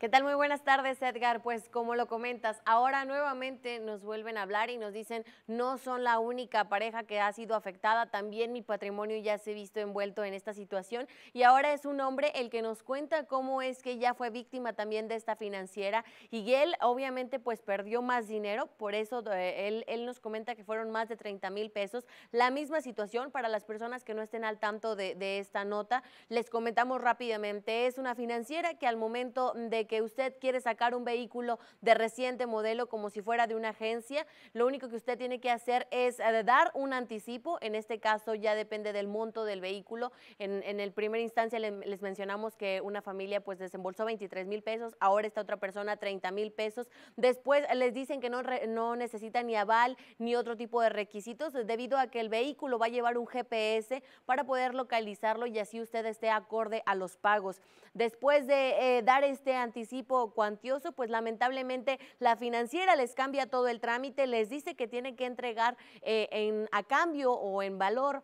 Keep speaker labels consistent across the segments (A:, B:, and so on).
A: ¿Qué tal? Muy buenas tardes, Edgar. Pues como lo comentas, ahora nuevamente nos vuelven a hablar y nos dicen, no son la única pareja que ha sido afectada, también mi patrimonio ya se ha visto envuelto en esta situación y ahora es un hombre el que nos cuenta cómo es que ya fue víctima también de esta financiera y él obviamente pues perdió más dinero, por eso eh, él, nos comenta que fueron más de 30 mil pesos. La misma situación para las personas que no estén al tanto de, de esta nota, les comentamos rápidamente, es una financiera que al momento de que usted quiere sacar un vehículo de reciente modelo como si fuera de una agencia, lo único que usted tiene que hacer es eh, dar un anticipo, en este caso ya depende del monto del vehículo. En, en el primera instancia les, mencionamos que una familia pues desembolsó 23 mil pesos, ahora esta otra persona 30 mil pesos. Después les dicen que no, no necesita ni aval ni otro tipo de requisitos eh, debido a que el vehículo va a llevar un GPS para poder localizarlo y así usted esté acorde a los pagos. Después de eh, dar este anticipo, anticipo cuantioso, pues lamentablemente la financiera les cambia todo el trámite, les dice que tienen que entregar eh, en, a cambio o en valor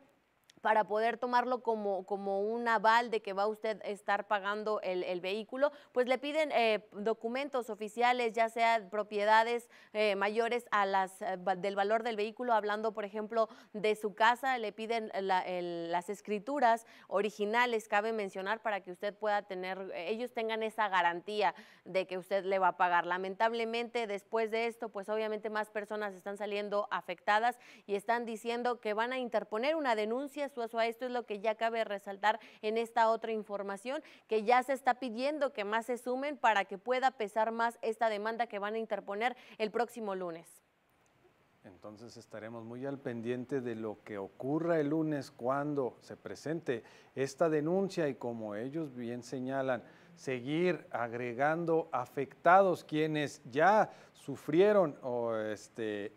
A: para poder tomarlo como, como un aval de que va usted a estar pagando el, vehículo, pues le piden eh, documentos oficiales, ya sea propiedades eh, mayores a las eh, del valor del vehículo, hablando por ejemplo de su casa, le piden las escrituras originales, cabe mencionar, para que usted pueda tener, ellos tengan esa garantía de que usted le va a pagar. Lamentablemente, después de esto, pues obviamente más personas están saliendo afectadas y están diciendo que van a interponer una denuncia esto es lo que ya cabe resaltar en esta otra información, que ya se está pidiendo que más se sumen para que pueda pesar más esta demanda que van a interponer el próximo lunes.
B: Entonces estaremos muy al pendiente de lo que ocurra el lunes cuando se presente esta denuncia y como ellos bien señalan, seguir agregando afectados quienes ya sufrieron este,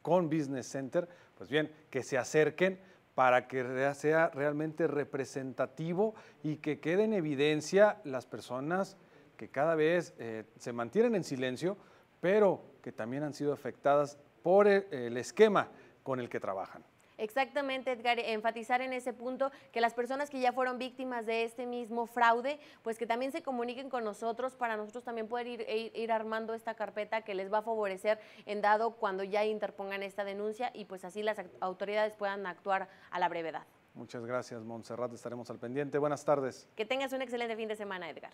B: con Business Center, pues bien, que se acerquen para que sea realmente representativo y que quede en evidencia las personas que cada vez eh, se mantienen en silencio, pero que también han sido afectadas por e-, el esquema con el que trabajan.
A: Exactamente, Edgar, enfatizar en ese punto que las personas que ya fueron víctimas de este mismo fraude, pues que también se comuniquen con nosotros para nosotros también poder ir, e ir, ir armando esta carpeta que les va a favorecer en dado cuando ya interpongan esta denuncia y pues así las autoridades puedan actuar a la brevedad.
B: Muchas gracias, Montserrat. Estaremos al pendiente. Buenas tardes.
A: Que tengas un excelente fin de semana, Edgar.